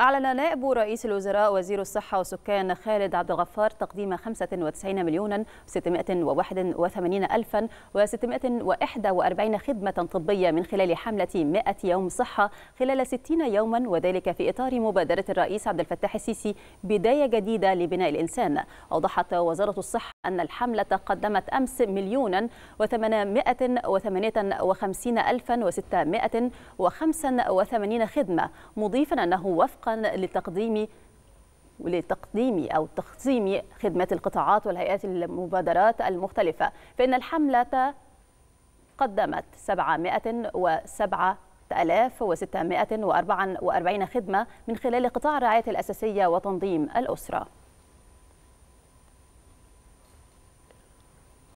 أعلن نائب رئيس الوزراء وزير الصحة والسكان خالد عبد الغفار تقديم 95 مليون 681 ألفا و641 خدمة طبية من خلال حملة 100 يوم صحة خلال 60 يوما وذلك في إطار مبادرة الرئيس عبد الفتاح السيسي بداية جديدة لبناء الإنسان أوضحت وزارة الصحة أن الحملة قدمت أمس مليونا و858 ألفا و685 خدمة مضيفا أنه وفقا سابقا لتقديم ولتقديم أو تقسيم خدمات القطاعات والهيئات المبادرات المختلفة فإن الحملة قدمت 707 1644 خدمة من خلال قطاع الرعاية الأساسية وتنظيم الأسرة